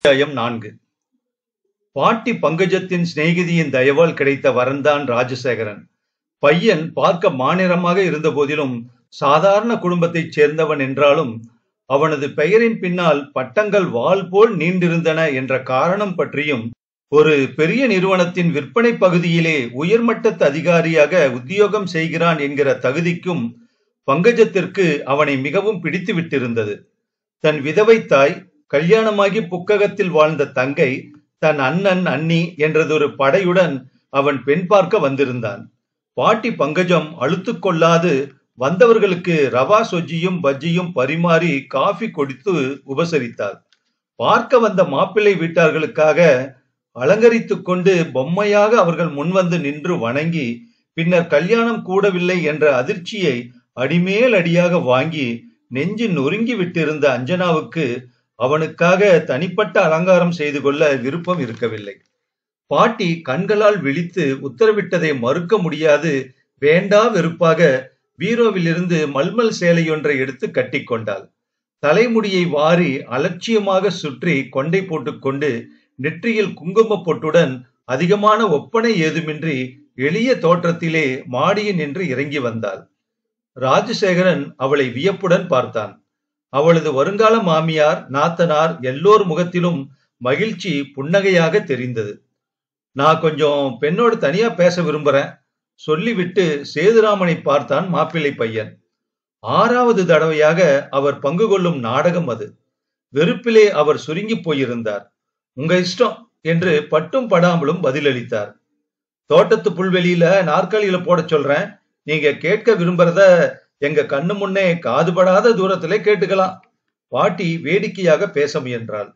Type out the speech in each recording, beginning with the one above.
அத்தியாயம் நான்கு பாட்டி பங்கஜத்தின் சிநேகிதியின் தயவால் கிடைத்த வரன்தான் ராஜசேகரன் பையன் பார்க்க மாநிலமாக இருந்த போதிலும் சாதாரண குடும்பத்தைச் சேர்ந்தவன் என்றாலும் அவனது பெயரின் பின்னால் பட்டங்கள் வால் போல் நீண்டிருந்தன என்ற காரணம் பற்றியும் ஒரு பெரிய நிறுவனத்தின் விற்பனை பகுதியிலே உயர்மட்டத்து அதிகாரியாக உத்தியோகம் செய்கிறான் என்கிற தகுதிக்கும் பங்கஜத்திற்கு அவனை மிகவும் பிடித்து விட்டிருந்தது தன் விதவை தாய் கல்யாணமாகி புக்ககத்தில் வாழ்ந்த தங்கை தன் அண்ணன் அண்ணி என்றதொரு படையுடன் அவன் பெண் பார்க்க வந்திருந்தான் பாட்டி பங்கஜம் அழுத்து கொள்ளாது வந்தவர்களுக்கு ரவா சொஜியும் பஜ்ஜியும் பரிமாறி காஃபி கொடுத்து உபசரித்தாள் பார்க்க வந்த மாப்பிள்ளை வீட்டார்களுக்காக அலங்கரித்து கொண்டு பொம்மையாக அவர்கள் முன்வந்து நின்று வணங்கி பின்னர் கல்யாணம் கூடவில்லை என்ற அதிர்ச்சியை அடிமேல் அடியாக வாங்கி நெஞ்சு நொறுங்கி விட்டிருந்த அஞ்சனாவுக்கு அவனுக்காக தனிப்பட்ட அலங்காரம் செய்து கொள்ள விருப்பம் இருக்கவில்லை பாட்டி கண்களால் விழித்து உத்தரவிட்டதை மறுக்க முடியாது வேண்டா வெறுப்பாக பீரோவிலிருந்து மல்மல் சேலையொன்றை எடுத்து கட்டிக்கொண்டாள் தலைமுடியை வாரி அலட்சியமாக சுற்றி கொண்டை போட்டுக்கொண்டு நெற்றியில் குங்கும பொட்டுடன் அதிகமான ஒப்பனை ஏதுமின்றி எளிய தோற்றத்திலே மாடியில் நின்று இறங்கி வந்தாள் ராஜசேகரன் அவளை வியப்புடன் பார்த்தான் அவளது வருங்கால மாமியார் நாத்தனார் எல்லோர் முகத்திலும் மகிழ்ச்சி புன்னகையாக தெரிந்தது நான் கொஞ்சம் பெண்ணோடு தனியா பேச விரும்புறேன் சொல்லிவிட்டு சேதுராமனை பார்த்தான் மாப்பிள்ளை பையன் ஆறாவது தடவையாக அவர் பங்கு கொள்ளும் நாடகம் அது வெறுப்பிலே அவர் சுருங்கி போயிருந்தார் உங்க இஷ்டம் என்று பட்டும் படாமலும் பதிலளித்தார் தோட்டத்து புல்வெளியில நாற்காலியில போட சொல்றேன் நீங்க கேட்க விரும்புறத எங்க கண்ணு முன்னே காதுபடாத தூரத்திலே கேட்டுக்கலாம் பாட்டி வேடிக்கையாக பேச முயன்றாள்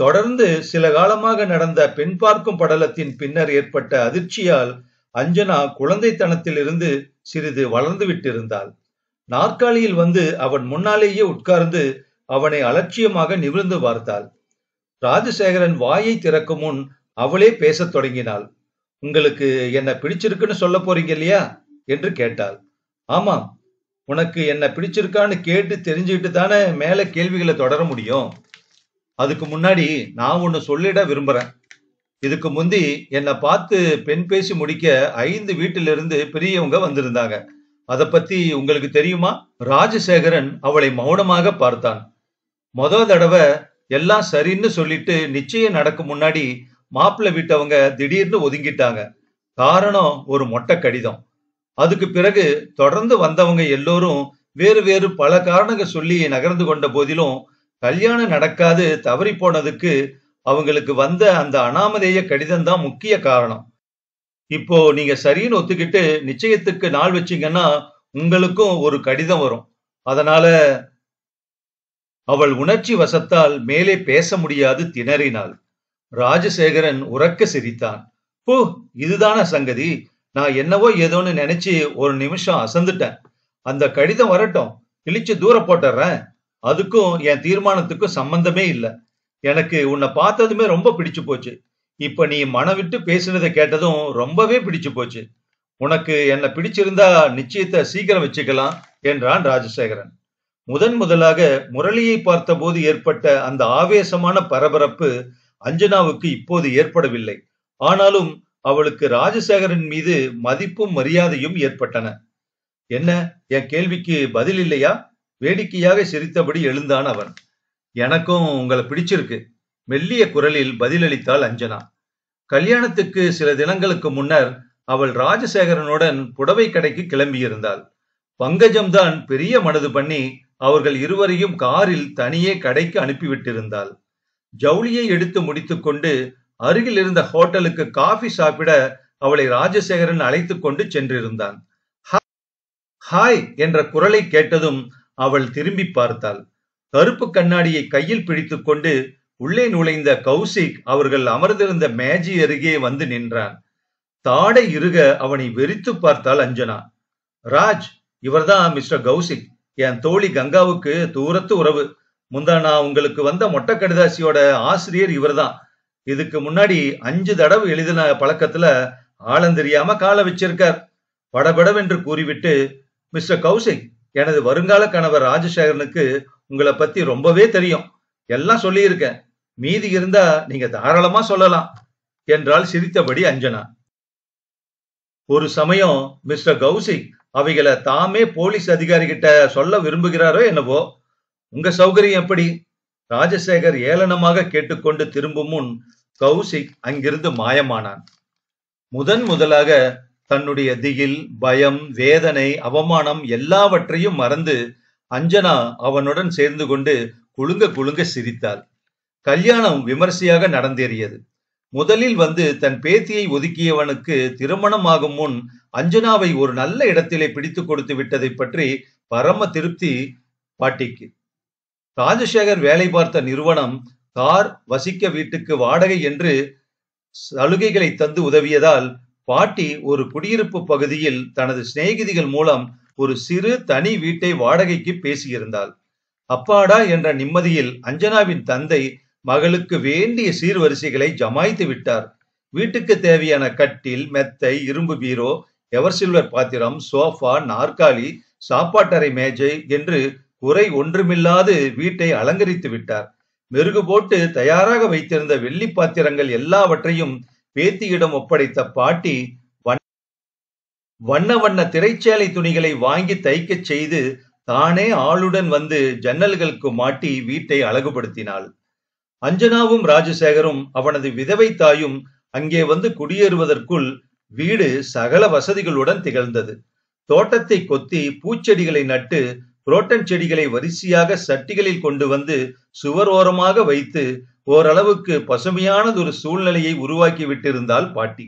தொடர்ந்து சில காலமாக நடந்த பெண் பார்க்கும் படலத்தின் பின்னர் ஏற்பட்ட அதிர்ச்சியால் அஞ்சனா குழந்தைத்தனத்திலிருந்து சிறிது வளர்ந்து விட்டிருந்தாள் நாற்காலியில் வந்து அவன் முன்னாலேயே உட்கார்ந்து அவனை அலட்சியமாக நிமிர்ந்து பார்த்தாள் ராஜசேகரன் வாயை திறக்கும் முன் அவளே பேசத் தொடங்கினாள் உங்களுக்கு என்ன பிடிச்சிருக்குன்னு சொல்ல போறீங்க இல்லையா என்று கேட்டாள் ஆமாம் உனக்கு என்ன பிடிச்சிருக்கான்னு கேட்டு தெரிஞ்சுக்கிட்டு தானே மேலே கேள்விகளை தொடர முடியும் அதுக்கு முன்னாடி நான் ஒன்னு சொல்லிட விரும்புறேன் இதுக்கு முந்தி என்னை பார்த்து பெண் பேசி முடிக்க ஐந்து வீட்டிலிருந்து பெரியவங்க வந்திருந்தாங்க அதை பத்தி உங்களுக்கு தெரியுமா ராஜசேகரன் அவளை மௌனமாக பார்த்தான் மொத தடவை எல்லாம் சரின்னு சொல்லிட்டு நிச்சயம் நடக்கும் முன்னாடி மாப்பிள்ளை வீட்டவங்க திடீர்னு ஒதுங்கிட்டாங்க காரணம் ஒரு மொட்டை கடிதம் அதுக்கு பிறகு தொடர்ந்து வந்தவங்க எல்லோரும் வேறு வேறு பல காரணங்கள் சொல்லி நகர்ந்து கொண்ட போதிலும் கல்யாணம் நடக்காது தவறி போனதுக்கு அவங்களுக்கு வந்த அந்த அனாமதேய கடிதம் தான் முக்கிய காரணம் இப்போ நீங்க சரின்னு ஒத்துக்கிட்டு நிச்சயத்துக்கு நாள் வச்சீங்கன்னா உங்களுக்கும் ஒரு கடிதம் வரும் அதனால அவள் உணர்ச்சி வசத்தால் மேலே பேச முடியாது திணறினாள் ராஜசேகரன் உறக்க சிரித்தான் போ இதுதான சங்கதி நான் என்னவோ ஏதோன்னு நினைச்சு ஒரு நிமிஷம் அசந்துட்டேன் அந்த கடிதம் வரட்டும் கிழிச்சு தூர போட்டுறேன் அதுக்கும் என் தீர்மானத்துக்கும் சம்பந்தமே இல்லை எனக்கு உன்னை பார்த்ததுமே ரொம்ப பிடிச்சு போச்சு இப்ப நீ மனம் விட்டு பேசினதை கேட்டதும் ரொம்பவே பிடிச்சு போச்சு உனக்கு என்னை பிடிச்சிருந்தா நிச்சயத்தை சீக்கிரம் வச்சுக்கலாம் என்றான் ராஜசேகரன் முதன் முதலாக முரளியை பார்த்தபோது ஏற்பட்ட அந்த ஆவேசமான பரபரப்பு அஞ்சனாவுக்கு இப்போது ஏற்படவில்லை ஆனாலும் அவளுக்கு ராஜசேகரன் மீது மதிப்பும் மரியாதையும் ஏற்பட்டன என்ன என் கேள்விக்கு பதில் இல்லையா வேடிக்கையாக சிரித்தபடி எழுந்தான் அவன் எனக்கும் உங்களை பிடிச்சிருக்கு மெல்லிய குரலில் பதிலளித்தாள் அஞ்சனா கல்யாணத்துக்கு சில தினங்களுக்கு முன்னர் அவள் ராஜசேகரனுடன் புடவை கடைக்கு கிளம்பியிருந்தாள் பங்கஜம்தான் பெரிய மனது பண்ணி அவர்கள் இருவரையும் காரில் தனியே கடைக்கு அனுப்பிவிட்டிருந்தாள் ஜவுளியை எடுத்து முடித்துக்கொண்டு அருகில் இருந்த ஹோட்டலுக்கு காஃபி சாப்பிட அவளை ராஜசேகரன் அழைத்து கொண்டு சென்றிருந்தான் ஹாய் என்ற குரலை கேட்டதும் அவள் திரும்பி பார்த்தாள் கருப்பு கண்ணாடியை கையில் பிடித்துக்கொண்டு உள்ளே நுழைந்த கௌசிக் அவர்கள் அமர்ந்திருந்த மேஜி அருகே வந்து நின்றான் தாடை இருக அவனை வெறித்து பார்த்தாள் அஞ்சனா ராஜ் இவர்தான் மிஸ்டர் கௌசிக் என் தோழி கங்காவுக்கு தூரத்து உறவு முந்தா நான் உங்களுக்கு வந்த மொட்டை கடிதாசியோட ஆசிரியர் இவர்தான் இதுக்கு முன்னாடி அஞ்சு தடவை எழுதின பழக்கத்துல ஆழந்தெரியாம கால வச்சிருக்கார் படபடவென்று கூறிவிட்டு மிஸ்டர் கௌசிக் எனது வருங்கால கணவர் ராஜசேகரனுக்கு உங்களை பத்தி ரொம்பவே தெரியும் எல்லாம் சொல்லியிருக்கேன் மீதி இருந்தா நீங்க தாராளமா சொல்லலாம் என்றால் சிரித்தபடி அஞ்சனா ஒரு சமயம் மிஸ்டர் கௌசிக் அவைகளை தாமே போலீஸ் அதிகாரி கிட்ட சொல்ல விரும்புகிறாரோ என்னவோ உங்க சௌகரியம் எப்படி ராஜசேகர் ஏளனமாக கேட்டுக்கொண்டு திரும்பும் முன் கௌசிக் அங்கிருந்து மாயமானான் முதன் முதலாக தன்னுடைய திகில் பயம் வேதனை அவமானம் எல்லாவற்றையும் மறந்து அஞ்சனா அவனுடன் சேர்ந்து கொண்டு குழுங்க குழுங்க சிரித்தாள் கல்யாணம் விமர்சையாக நடந்தேறியது முதலில் வந்து தன் பேத்தியை ஒதுக்கியவனுக்கு திருமணமாகும் முன் அஞ்சனாவை ஒரு நல்ல இடத்திலே பிடித்து கொடுத்து விட்டதை பற்றி பரம திருப்தி பாட்டிக்கு ராஜசேகர் வேலை பார்த்த நிறுவனம் கார் வசிக்க வீட்டுக்கு வாடகை என்று சலுகைகளை தந்து உதவியதால் பாட்டி ஒரு குடியிருப்பு பகுதியில் தனது சிநேகிதிகள் மூலம் ஒரு சிறு தனி வீட்டை வாடகைக்கு பேசியிருந்தாள் அப்பாடா என்ற நிம்மதியில் அஞ்சனாவின் தந்தை மகளுக்கு வேண்டிய சீர்வரிசைகளை ஜமாய்த்து விட்டார் வீட்டுக்கு தேவையான கட்டில் மெத்தை இரும்பு பீரோ எவர் சில்வர் பாத்திரம் சோஃபா நாற்காலி சாப்பாட்டறை மேஜை என்று உரை ஒன்றுமில்லாது வீட்டை அலங்கரித்து விட்டார் மெருகு போட்டு தயாராக வைத்திருந்த வெள்ளி பாத்திரங்கள் எல்லாவற்றையும் பேத்தியிடம் ஒப்படைத்த பாட்டி வண்ண வண்ண திரைச்சேலை துணிகளை வாங்கி தைக்கச் செய்து தானே ஆளுடன் வந்து ஜன்னல்களுக்கு மாட்டி வீட்டை அழகுபடுத்தினாள் அஞ்சனாவும் ராஜசேகரும் அவனது விதவை தாயும் அங்கே வந்து குடியேறுவதற்குள் வீடு சகல வசதிகளுடன் திகழ்ந்தது தோட்டத்தை கொத்தி பூச்செடிகளை நட்டு புரோட்டன் செடிகளை வரிசையாக சட்டிகளில் கொண்டு வந்து சுவர் ஓரமாக வைத்து ஓரளவுக்கு பசுமையானது ஒரு சூழ்நிலையை உருவாக்கி விட்டிருந்தாள் பாட்டி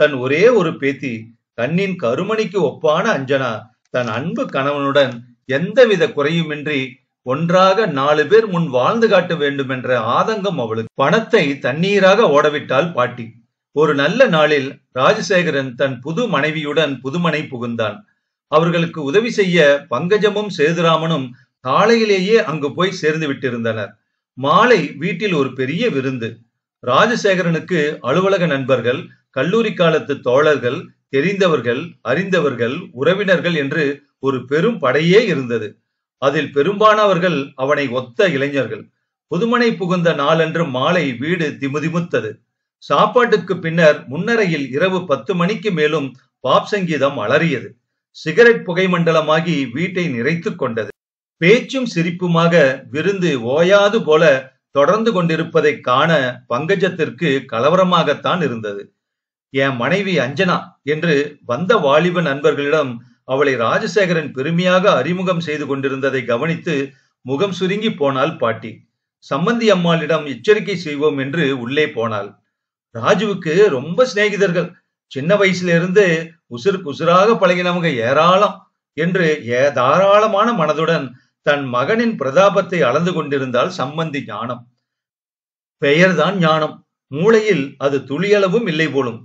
தன் ஒரே ஒரு பேத்தி கண்ணின் கருமணிக்கு ஒப்பான அஞ்சனா தன் அன்பு கணவனுடன் எந்தவித குறையுமின்றி ஒன்றாக நாலு பேர் முன் வாழ்ந்து காட்ட வேண்டும் என்ற ஆதங்கம் அவளுக்கு பணத்தை தண்ணீராக ஓடவிட்டால் பாட்டி ஒரு நல்ல நாளில் ராஜசேகரன் தன் புது மனைவியுடன் புதுமனை புகுந்தான் அவர்களுக்கு உதவி செய்ய பங்கஜமும் சேதுராமனும் காலையிலேயே அங்கு போய் சேர்ந்து விட்டிருந்தனர் மாலை வீட்டில் ஒரு பெரிய விருந்து ராஜசேகரனுக்கு அலுவலக நண்பர்கள் கல்லூரி காலத்து தோழர்கள் தெரிந்தவர்கள் அறிந்தவர்கள் உறவினர்கள் என்று ஒரு பெரும் படையே இருந்தது அதில் பெரும்பாலானவர்கள் அவனை ஒத்த இளைஞர்கள் புதுமனை புகுந்த நாளன்று மாலை வீடு திமுதிமுத்தது சாப்பாட்டுக்கு பின்னர் முன்னரையில் இரவு பத்து மணிக்கு மேலும் பாப் சங்கீதம் அலறியது சிகரெட் புகை மண்டலமாகி வீட்டை நிறைத்து கொண்டது பேச்சும் சிரிப்புமாக விருந்து ஓயாது போல தொடர்ந்து கொண்டிருப்பதை காண பங்கஜத்திற்கு கலவரமாகத்தான் இருந்தது என் மனைவி அஞ்சனா என்று வந்த வாலிப நண்பர்களிடம் அவளை ராஜசேகரன் பெருமையாக அறிமுகம் செய்து கொண்டிருந்ததை கவனித்து முகம் சுருங்கி போனாள் பாட்டி சம்பந்தி அம்மாளிடம் எச்சரிக்கை செய்வோம் என்று உள்ளே போனாள் ராஜுவுக்கு ரொம்ப சிநேகிதர்கள் சின்ன வயசுல இருந்து உசுருக்கு உசுராக பழகினவங்க ஏராளம் என்று ஏ தாராளமான மனதுடன் தன் மகனின் பிரதாபத்தை அளந்து கொண்டிருந்தால் சம்பந்தி ஞானம் பெயர்தான் ஞானம் மூளையில் அது துளியளவும் இல்லை போலும்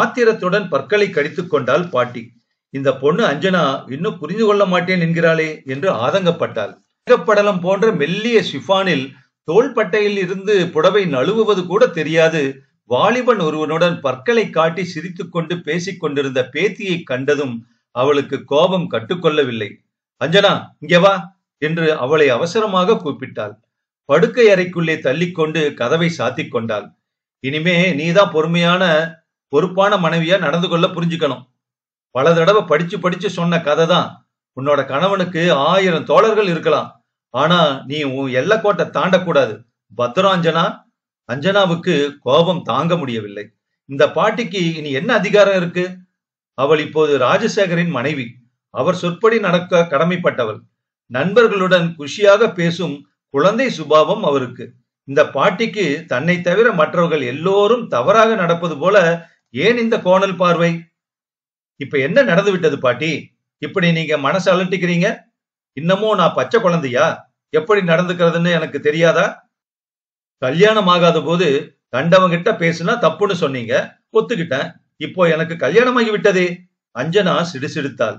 ஆத்திரத்துடன் பற்களை கடித்து கொண்டால் பாட்டி இந்த பொண்ணு அஞ்சனா இன்னும் புரிந்து கொள்ள மாட்டேன் என்கிறாளே என்று ஆதங்கப்பட்டாள் படலம் போன்ற மெல்லிய சிஃபானில் தோள்பட்டையில் இருந்து புடவை நழுவுவது கூட தெரியாது வாலிபன் ஒருவனுடன் பற்களை காட்டி சிரித்துக்கொண்டு பேசிக் கொண்டிருந்த பேத்தியை கண்டதும் அவளுக்கு கோபம் கட்டுக்கொள்ளவில்லை அஞ்சனா இங்கே வா என்று அவளை அவசரமாக கூப்பிட்டாள் படுக்கை அறைக்குள்ளே தள்ளிக்கொண்டு கதவை சாத்திக் கொண்டாள் இனிமே நீதான் பொறுமையான பொறுப்பான மனைவியா நடந்து கொள்ள புரிஞ்சுக்கணும் பல தடவை படிச்சு படிச்சு சொன்ன கதை தான் உன்னோட கணவனுக்கு ஆயிரம் தோழர்கள் இருக்கலாம் ஆனா நீ உன் எல்லைக்கோட்டை தாண்டக்கூடாது அஞ்சனா அஞ்சனாவுக்கு கோபம் தாங்க முடியவில்லை இந்த பாட்டிக்கு இனி என்ன அதிகாரம் இருக்கு அவள் இப்போது ராஜசேகரின் மனைவி அவர் சொற்படி நடக்க கடமைப்பட்டவள் நண்பர்களுடன் குஷியாக பேசும் குழந்தை சுபாவம் அவருக்கு இந்த பாட்டிக்கு தன்னை தவிர மற்றவர்கள் எல்லோரும் தவறாக நடப்பது போல ஏன் இந்த கோணல் பார்வை இப்ப என்ன நடந்து விட்டது பாட்டி இப்படி நீங்க மனசு அலட்டிக்கிறீங்க இன்னமும் நான் பச்சை குழந்தையா எப்படி நடந்துக்கிறதுன்னு எனக்கு தெரியாதா கல்யாணம் ஆகாத போது கிட்ட பேசுனா தப்புன்னு சொன்னீங்க ஒத்துக்கிட்டேன் இப்போ எனக்கு கல்யாணம் ஆகிவிட்டதே அஞ்சனா சிடுசிடுத்தாள்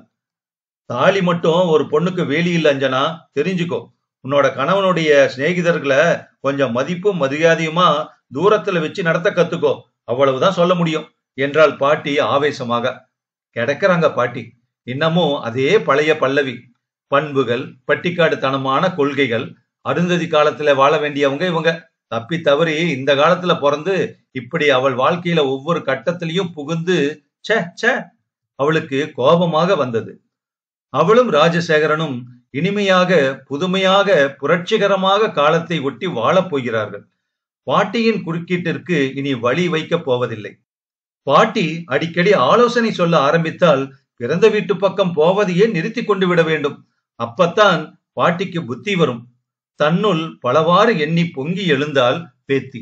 தாலி மட்டும் ஒரு பொண்ணுக்கு வேலி இல்லை அஞ்சனா தெரிஞ்சுக்கோ உன்னோட கணவனுடைய சிநேகிதர்களை கொஞ்சம் மதிப்பும் மரியாதையுமா தூரத்துல வச்சு நடத்த கத்துக்கோ அவ்வளவுதான் சொல்ல முடியும் என்றாள் பாட்டி ஆவேசமாக கிடைக்கிறாங்க பாட்டி இன்னமும் அதே பழைய பல்லவி பண்புகள் பட்டிக்காடுத்தனமான கொள்கைகள் அருந்ததி காலத்துல வாழ வேண்டியவங்க இவங்க தப்பி தவறி இந்த காலத்துல பிறந்து இப்படி அவள் வாழ்க்கையில ஒவ்வொரு கட்டத்திலையும் புகுந்து சே சே அவளுக்கு கோபமாக வந்தது அவளும் ராஜசேகரனும் இனிமையாக புதுமையாக புரட்சிகரமாக காலத்தை ஒட்டி வாழப் போகிறார்கள் பாட்டியின் குறுக்கீட்டிற்கு இனி வழி வைக்கப் போவதில்லை பாட்டி அடிக்கடி ஆலோசனை சொல்ல ஆரம்பித்தால் பிறந்த வீட்டு பக்கம் போவதையே நிறுத்தி கொண்டு விட வேண்டும் அப்பத்தான் பாட்டிக்கு புத்தி வரும் தன்னுள் பலவாறு எண்ணி பொங்கி எழுந்தாள் பேத்தி